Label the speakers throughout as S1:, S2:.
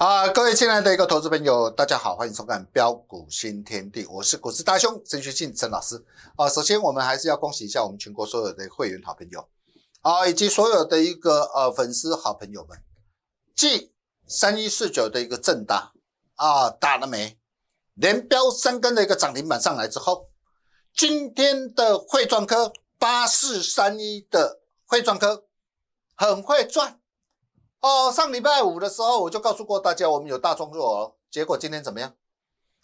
S1: 啊，各位亲爱的一个投资朋友，大家好，欢迎收看标股新天地，我是股市大兄陈学进陈老师。啊，首先我们还是要恭喜一下我们全国所有的会员好朋友，啊，以及所有的一个呃粉丝好朋友们继三一四九的一个震荡啊打了没？连标三根的一个涨停板上来之后，今天的会赚科八四三一的会赚科很会赚。哦，上礼拜五的时候我就告诉过大家，我们有大动作。结果今天怎么样？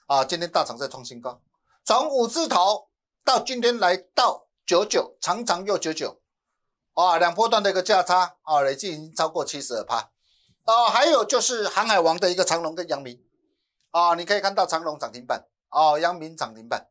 S1: 啊，今天大肠在创新高，从五字头到今天来到九九，长长又九九，啊，两波段的一个价差啊，累计已经超过七十二趴。哦，还有就是航海王的一个长龙跟阳明，啊，你可以看到长龙涨停板，啊，阳明涨停板，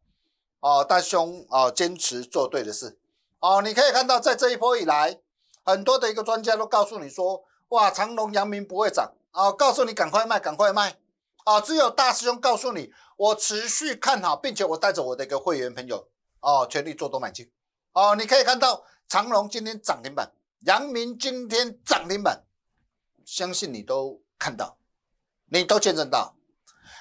S1: 啊，大兄啊，坚持做对的事，哦，你可以看到在这一波以来，很多的一个专家都告诉你说。哇！长隆、扬明不会涨啊！告诉你，赶快卖，赶快卖啊！只有大师兄告诉你，我持续看好，并且我带着我的一个会员朋友哦，全力做多买进哦！你可以看到长隆今天涨停板，扬明今天涨停板，相信你都看到，你都见证到，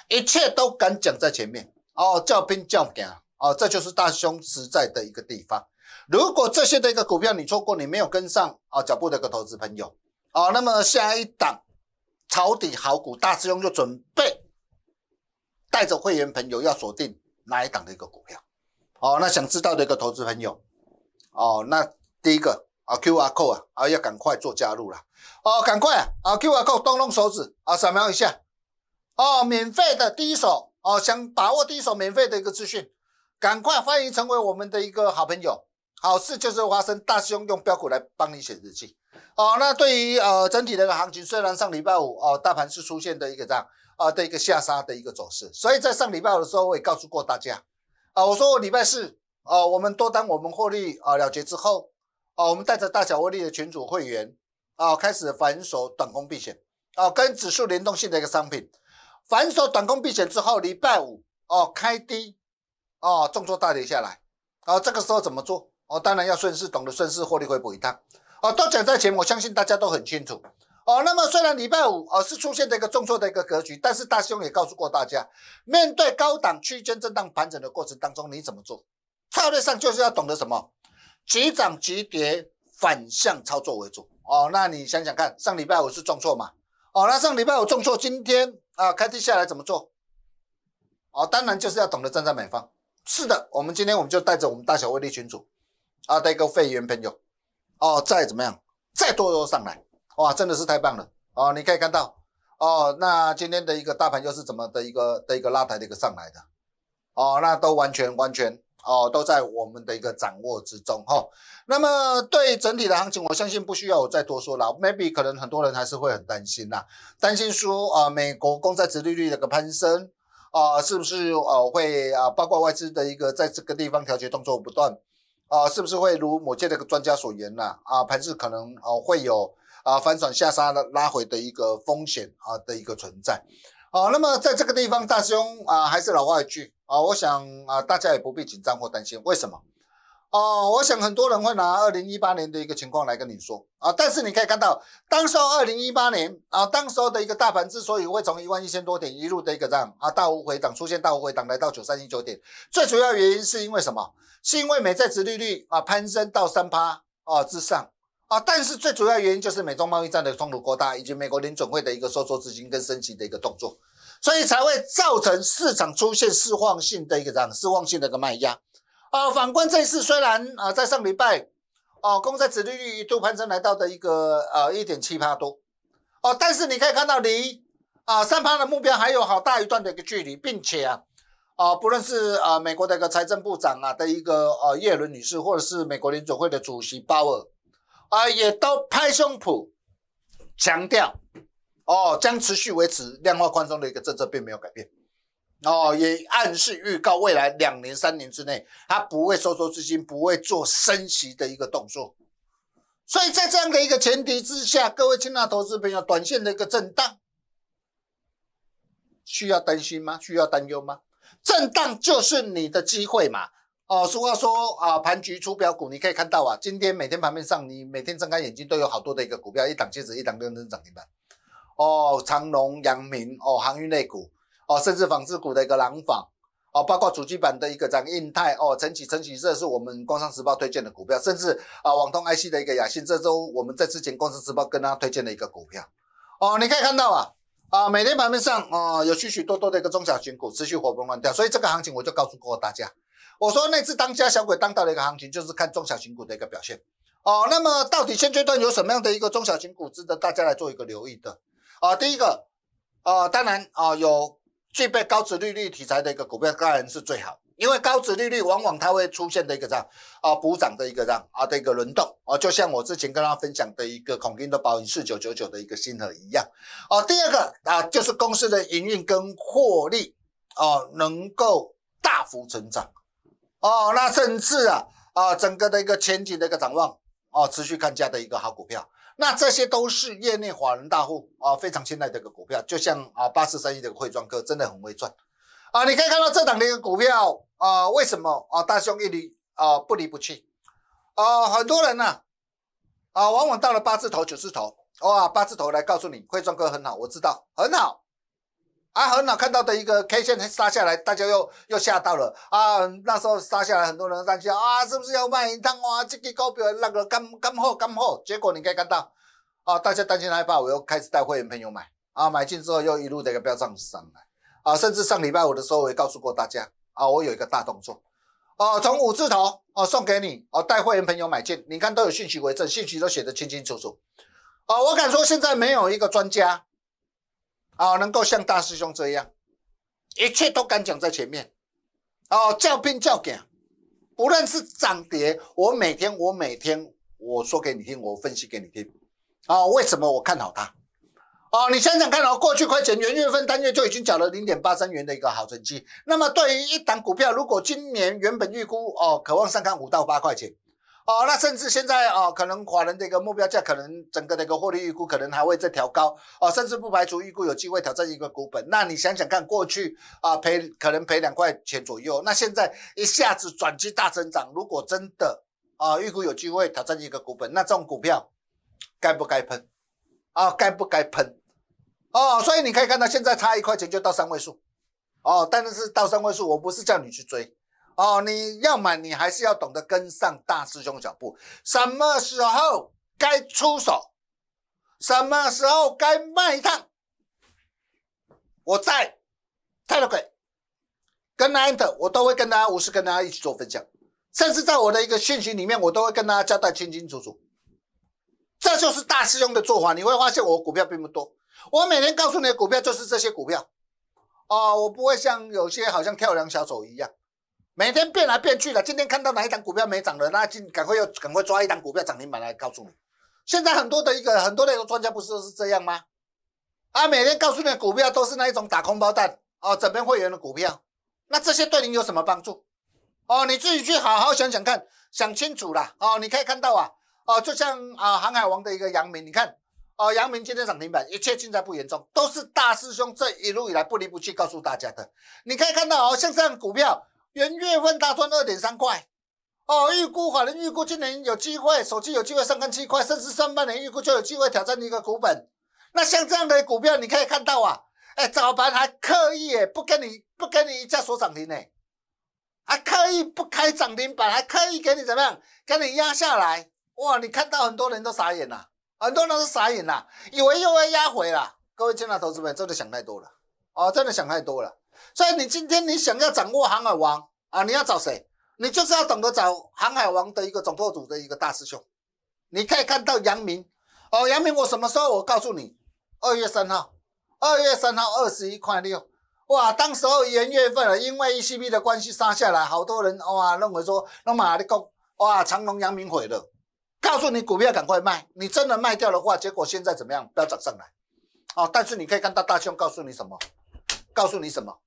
S1: 一切都敢讲在前面哦，叫兵叫将哦，这就是大师兄实在的一个地方。如果这些的一个股票你错过，你没有跟上啊脚步的一个投资朋友。好，那么下一档抄底好股大师兄就准备带着会员朋友要锁定哪一档的一个股票。哦，那想知道的一个投资朋友，哦，那第一个啊，Q R c o d 啊，啊要赶快做加入了。哦，赶快啊，Q R code 动动手指啊，扫描一下。哦，免费的第一手哦，想把握第一手免费的一个资讯，赶快欢迎成为我们的一个好朋友。好事就是花生大师兄用标股来帮你写日记。哦，那对于呃整体的一个行情，虽然上礼拜五哦，大盘是出现的一个这样啊的一个下杀的一个走势，所以在上礼拜五的时候，我也告诉过大家，啊，我说我礼拜四哦，我们多单我们获利啊了结之后，啊，我们带着大小获利的群组会员啊，开始反手短空避险啊，跟指数联动性的一个商品，反手短空避险之后，礼拜五哦开低，哦重作大跌下来，啊，这个时候怎么做？哦，当然要顺势，懂得顺势获利会不一样。哦，都讲在前，我相信大家都很清楚。哦，那么虽然礼拜五哦是出现的一个重挫的一个格局，但是大兄也告诉过大家，面对高档区间震荡盘整的过程当中，你怎么做？策略上就是要懂得什么？急涨急跌，反向操作为主。哦，那你想想看，上礼拜五是重挫嘛？哦，那上礼拜五重挫，今天啊，开低下来怎么做？哦，当然就是要懂得站在买方。是的，我们今天我们就带着我们大小威力群组啊，带个会员朋友。哦，再怎么样，再多都上来哇，真的是太棒了哦！你可以看到哦，那今天的一个大盘又是怎么的一个的一个拉抬的一个上来的哦，那都完全完全哦，都在我们的一个掌握之中哈。那么对整体的行情，我相信不需要我再多说了。Maybe 可能很多人还是会很担心呐，担心说啊，美国公债殖利率的一个攀升啊，是不是呃会啊，包括外资的一个在这个地方调节动作不断。啊，是不是会如某些那个专家所言呢？啊，盘是可能啊会有啊反转下杀的拉回的一个风险啊的一个存在。好，那么在这个地方，大师兄啊，还是老话一句啊，我想啊，大家也不必紧张或担心，为什么？哦，我想很多人会拿二零一八年的一个情况来跟你说啊，但是你可以看到，当时候二零一八年啊，当时候的一个大盘之所以会从一万一千多点一路的一个这样啊大幅回档，出现大幅回档来到九三一九点，最主要原因是因为什么？是因为美债殖利率啊攀升到三趴啊之上啊，但是最主要原因就是美中贸易战的冲突过大，以及美国联准会的一个收缩资金跟升级的一个动作，所以才会造成市场出现释放性的一个这样释放性的一个卖压。啊，反观这一次，虽然啊，在上礼拜，哦，公债殖利率一度攀升来到的一个呃一点七八多，哦，但是你可以看到，离啊三帕的目标还有好大一段的一个距离，并且啊，哦，不论是啊美国的一个财政部长啊的一个呃耶伦女士，或者是美国联总会的主席鲍尔，啊，也都拍胸脯强调，哦，将持续维持量化宽松的一个政策，并没有改变。哦，也暗示预告未来两年、三年之内，它不会收缩资金，不会做升息的一个动作。所以在这样的一个前提之下，各位青大投资朋友，短线的一个震荡需要担心吗？需要担忧吗？震荡就是你的机会嘛。哦，俗话说啊，盘局出标股，你可以看到啊，今天每天盘面上，你每天睁开眼睛都有好多的一个股票，一档接着一档跟着涨停板。哦，长隆、阳明、哦，航运类股。哦，甚至纺织股的一个廊坊，哦，包括主机板的一个涨印泰，哦，晨起晨起这是我们《工商时报》推荐的股票，甚至啊，网通 IC 的一个雅信，这周我们在之前《工商时报》跟大家推荐的一个股票，哦，你可以看到啊，啊，每天盘面上啊有许许多多的一个中小型股持续活蹦乱跳，所以这个行情我就告诉过大家，我说那次当家小鬼当道的一个行情就是看中小型股的一个表现，哦，那么到底现阶段有什么样的一个中小型股值得大家来做一个留意的？啊，第一个，啊，当然啊有。具备高值利率题材的一个股票当然是最好，因为高值利率往往它会出现的一个这样啊补涨的一个这样啊的一个轮动啊，就像我之前跟大家分享的一个孔金的保盈四九九九的一个新河一样。啊。第二个啊就是公司的营运跟获利啊能够大幅成长哦，那甚至啊啊整个的一个前景的一个展望哦，持续看价的一个好股票。那这些都是业内华人大户啊，非常青睐的一个股票，就像啊八四三一的汇庄哥，真的很会赚，啊，你可以看到这档的一个股票啊，为什么啊大兄一离啊不离不弃啊，很多人呢啊，往往到了八字头九字头哇八字头来告诉你汇庄哥很好，我知道很好。啊，很好看到的一个 K 线杀下来，大家又又吓到了啊！那时候杀下来，很多人担心啊，是不是要卖一趟啊？这个高标那个干干货干货，结果你可以看到啊，大家担心害怕，我又开始带会员朋友买啊，买进之后又一路的一个飙涨上来啊！甚至上礼拜五的时候，我也告诉过大家啊，我有一个大动作哦，从五字头哦送给你哦，带会员朋友买进，你看都有信息为证，信息都写的清清楚楚啊！我敢说，现在没有一个专家。啊，能够像大师兄这样，一切都敢讲在前面，哦，叫兵叫将，不论是涨跌，我每天我每天我说给你听，我分析给你听，啊，为什么我看好它？哦，你想想看哦，过去亏钱元月份单月就已经缴了零点八三元的一个好成绩，那么对于一档股票，如果今年原本预估哦，渴望上看五到八块钱。哦，那甚至现在哦，可能华人的一个目标价，可能整个的一个获利预估，可能还会再调高哦，甚至不排除预估有机会挑战一个股本。那你想想看，过去啊赔可能赔两块钱左右，那现在一下子转机大增长，如果真的啊预估有机会挑战一个股本，那这种股票该不该喷啊？该不该喷？哦，所以你可以看到现在差一块钱就到三位数哦，但是是到三位数，我不是叫你去追。哦，你要买，你还是要懂得跟上大师兄脚步。什么时候该出手，什么时候该卖趟？我在泰勒鬼跟安特，我都会跟大家，无私跟大家一起做分享，甚至在我的一个讯息里面，我都会跟大家交代清清楚楚。这就是大师兄的做法。你会发现，我股票并不多，我每天告诉你的股票就是这些股票。哦，我不会像有些好像跳梁小丑一样。每天变来变去的，今天看到哪一档股票没涨了，那进赶快又赶快抓一档股票涨停板来告诉你。现在很多的一个很多一个专家不是都是这样吗？啊，每天告诉你的股票都是那一种打空包蛋哦，整编会员的股票，那这些对你有什么帮助？哦，你自己去好好想想看，想清楚了哦。你可以看到啊，哦，就像啊航海王的一个杨明，你看，哦杨明今天涨停板，一切尽在不言中，都是大师兄这一路以来不离不弃告诉大家的。你可以看到哦，像这样股票。元月份大赚二点三块哦，预估法人预估今年有机会，手机有机会上看七块，甚至上半年预估就有机会挑战一个股本。那像这样的股票，你可以看到啊，哎，早盘还刻意哎不跟你不跟你一家锁涨停呢，还刻意不开涨停板，还刻意给你怎么样，给你压下来。哇，你看到很多人都傻眼了，很多人都傻眼了，以为又要压回了。各位进来投资们，真的想太多了哦，真的想太多了。所以你今天你想要掌握航海王啊？你要找谁？你就是要懂得找航海王的一个总舵主的一个大师兄。你可以看到杨明哦，杨明，我什么时候我告诉你？二月三号，二月三号二十一块六，哇！当时候元月份了，因为 E C B 的关系杀下来，好多人哇认为说，那马你股哇长隆杨明毁了，告诉你股票赶快卖。你真的卖掉的话，结果现在怎么样？不要涨上来哦，但是你可以看到大兄告诉你什么？告诉你什么？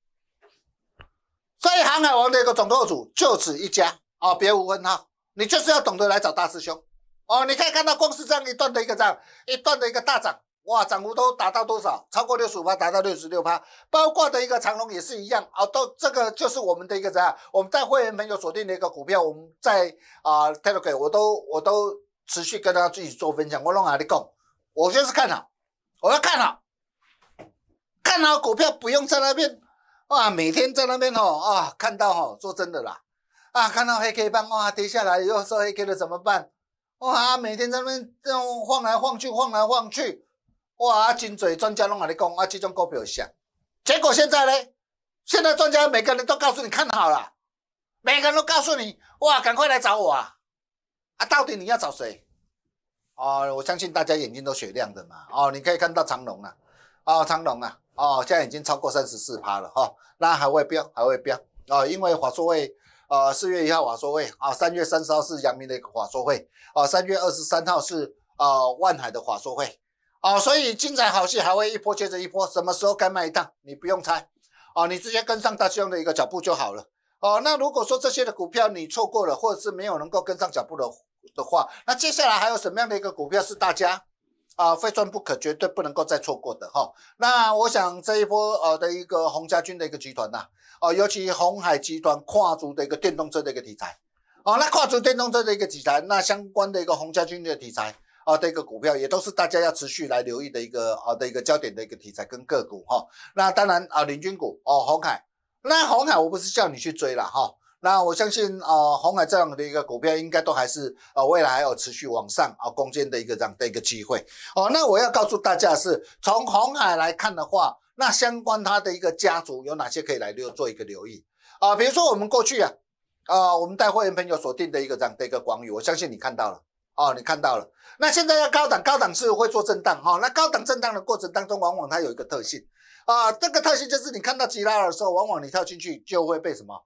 S1: 所以，航海王的一个总舵主就此一家啊，别无分号。你就是要懂得来找大师兄哦。你可以看到，光是这样一段的一个涨，一段的一个大涨，哇，涨幅都达到多少？超过六十五帕，达到六十六帕。包括的一个长龙也是一样啊，都这个就是我们的一个样？我们在会员朋友锁定的一个股票，我们在啊，泰隆股，我都我都持续跟他继续做分享。我弄阿里讲，我就是看好，我要看好，看好股票不用在那边。哇，每天在那边吼啊，看到吼，说真的啦，啊，看到黑 K 棒哇跌下来又收黑 K 了，怎么办？哇，每天在那边晃来晃去，晃来晃去，哇，精多专家弄阿哩讲，啊，这种股票会结果现在呢，现在专家每个人都告诉你看好了，每个人都告诉你，哇，赶快来找我啊！啊，到底你要找谁？哦，我相信大家眼睛都雪亮的嘛。哦，你可以看到长隆啊，啊，长隆啊。哦，现在已经超过三十四趴了哈，那还会飙还会飙啊，因为华硕会，呃，四月一号华硕会啊，三月三十号是阳明的一个华硕会啊，三月二十三号是呃万海的华硕会啊，所以精彩好戏还会一波接着一波，什么时候该卖一趟，你不用猜啊，你直接跟上大兄的一个脚步就好了哦。那如果说这些的股票你错过了，或者是没有能够跟上脚步的的话，那接下来还有什么样的一个股票是大家？啊，非赚不可，绝对不能够再错过的哈。那我想这一波呃的一个洪家军的一个集团呐，哦，尤其红海集团跨足的一个电动车的一个题材，哦，那跨足电动车的一个题材，那相关的一个洪家军的题材啊的一个股票，也都是大家要持续来留意的一个啊的一个焦点的一个题材跟个股哈。那当然啊领军股哦，红海，那红海我不是叫你去追了哈。那我相信啊，红海这样的一个股票，应该都还是啊，未来还有持续往上啊攻坚的一个这样的一个机会哦。那我要告诉大家是，从红海来看的话，那相关它的一个家族有哪些可以来留做一个留意啊？比如说我们过去啊，啊，我们带会员朋友锁定的一个这样的一个广宇，我相信你看到了哦，你看到了。那现在要高档高档是会做震荡哈，那高档震荡的过程当中，往往它有一个特性啊，这个特性就是你看到吉拉的时候，往往你跳进去就会被什么？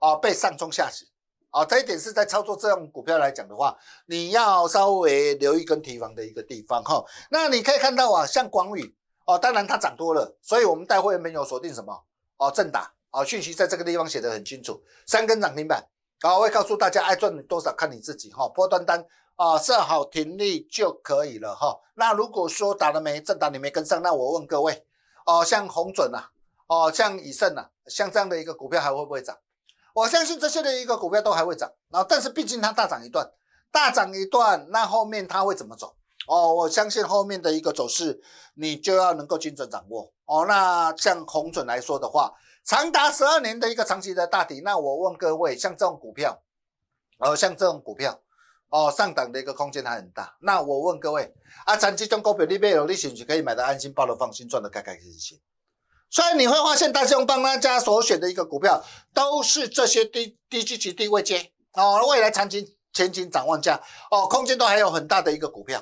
S1: 啊，被上冲下洗，啊，这一点是在操作这样股票来讲的话，你要稍微留意跟提防的一个地方哈。那你可以看到啊，像广宇哦，当然它涨多了，所以我们带会员朋友锁定什么？哦，正打，哦，讯息在这个地方写得很清楚，三根涨停板。啊，我会告诉大家，爱赚多少看你自己哈，波段单啊，设好停利就可以了哈。那如果说打了没正打你没跟上，那我问各位，哦，像红准呐，哦，像以盛呐，像这样的一个股票还会不会涨？我相信这些的一个股票都还会涨，然后但是毕竟它大涨一段，大涨一段，那后面它会怎么走？哦，我相信后面的一个走势，你就要能够精准掌握。哦，那像红准来说的话，长达十二年的一个长期的大底，那我问各位，像这种股票，呃，像这种股票，哦，上档的一个空间还很大。那我问各位，啊，长期中种股票你买，你是不是可以买的安心、抱得放心、赚得开开心心？所以你会发现，大雄帮大家所选的一个股票，都是这些低低基期、低位接哦，未来长期前景展望价哦，空间都还有很大的一个股票。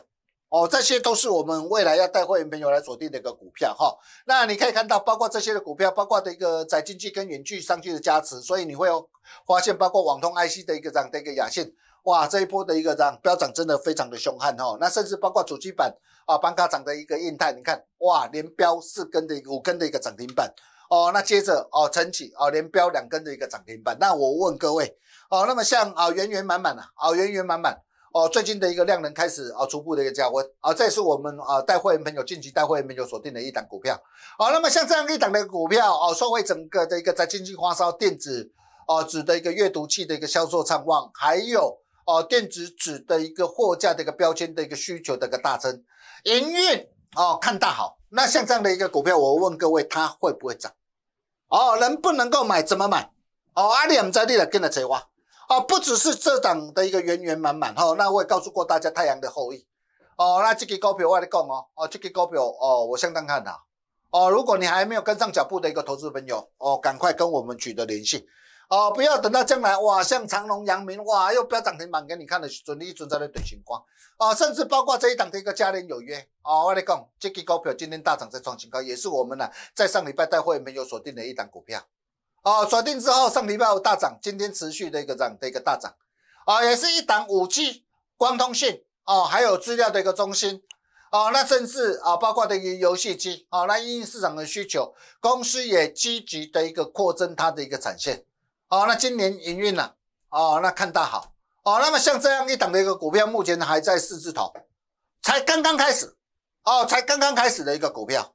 S1: 哦，这些都是我们未来要带会员朋友来锁定的一个股票哈。那你可以看到，包括这些的股票，包括的一个在经济跟远距商机的加持，所以你会有发现，包括网通 IC 的一个样的一个阳线，哇，这一波的一个样飙涨真的非常的凶悍哈。那甚至包括主机板啊，板卡涨的一个硬太，你看哇，连标四根的一个五根的一个涨停板哦。那接着哦，晨起哦，连标两根的一个涨停板。那我问各位哦，那么像啊，圆圆满满的啊，圆圆满满。哦，最近的一个量能开始啊，逐步的一个降温啊，这也是我们啊带会员朋友晋级，带会员朋友锁定的一档股票。好，那么像这样一档的股票哦，受惠整个的一个在经济发烧电子哦纸的一个阅读器的一个销售畅旺，还有哦电子纸的一个货架的一个标签的一个需求的一个大增，营运哦看大好。那像这样的一个股票，我问各位，它会不会涨？哦，能不能够买？怎么买？哦，阿你姆在你来跟着坐挖？啊，不只是这档的一个圆圆满满哈，那我也告诉过大家《太阳的后裔》哦，那这个高票我来讲哦，哦，这个高票哦，我相当看好哦。如果你还没有跟上脚步的一个投资朋友哦，赶快跟我们取得联系哦，不要等到将来哇，像长隆、阳明哇，又飙涨停板给你看了，准你一直在那堆情况哦，甚至包括这一档的一个《家人有约》哦，我来讲，这个高票今天大涨在创新高，也是我们的在上礼拜带会没有锁定的一档股票。哦，锁定之后，上礼拜五大涨，今天持续的一个涨的一个大涨，啊，也是一档五 G 光通信，哦，还有资料的一个中心，哦，那甚至啊，包括的一个游戏机，哦，那因为市场的需求，公司也积极的一个扩增它的一个产线，哦，那今年营运了，哦，那看大好，哦，那么像这样一档的一个股票，目前还在四字头，才刚刚开始，哦，才刚刚开始的一个股票，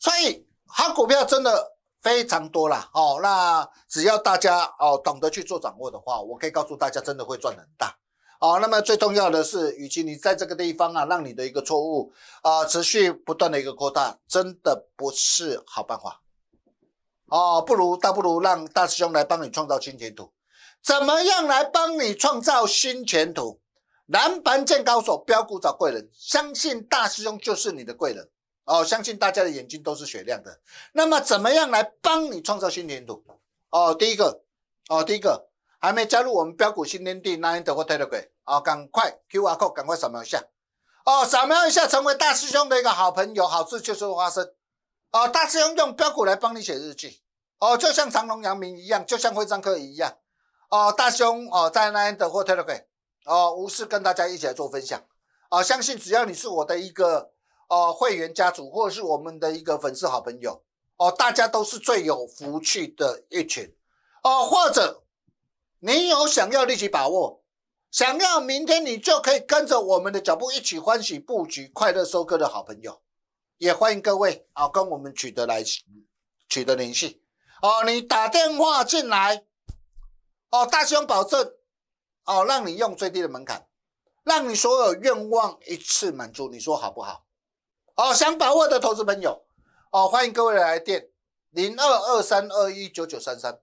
S1: 所以好股票真的。非常多了哦，那只要大家哦懂得去做掌握的话，我可以告诉大家，真的会赚很大哦。那么最重要的是，与其你在这个地方啊，让你的一个错误啊持续不断的一个扩大，真的不是好办法哦。不如倒不如让大师兄来帮你创造新前途。怎么样来帮你创造新前途？南盘见高手，标股找贵人，相信大师兄就是你的贵人。哦，相信大家的眼睛都是雪亮的。那么，怎么样来帮你创造新天度？哦，第一个，哦，第一个还没加入我们标股新天地，那英的或推推柜，赶快 Q R code，赶快扫描一下。哦，扫描一下，成为大师兄的一个好朋友，好事就说发生。哦，大师兄用标股来帮你写日记。哦，就像长隆杨明一样，就像徽章科一样。哦，大师兄，哦，在那英的或推推柜，哦，无事跟大家一起来做分享。哦，相信只要你是我的一个。哦，会员家族或是我们的一个粉丝好朋友哦，大家都是最有福气的一群哦。或者你有想要立即把握，想要明天你就可以跟着我们的脚步一起欢喜布局、快乐收割的好朋友，也欢迎各位啊跟我们取得来取得联系哦。你打电话进来哦，大兄保证哦，让你用最低的门槛，让你所有愿望一次满足，你说好不好？哦，想把握的投资朋友，哦，欢迎各位来电，零二二三二一九九三三，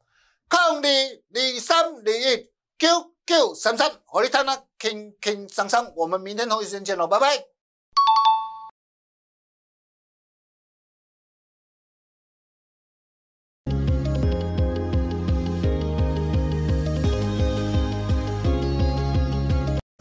S1: 空零零三零一九九三三，我你谈谈 q Q 三三，我们明天同一时间见喽，拜拜。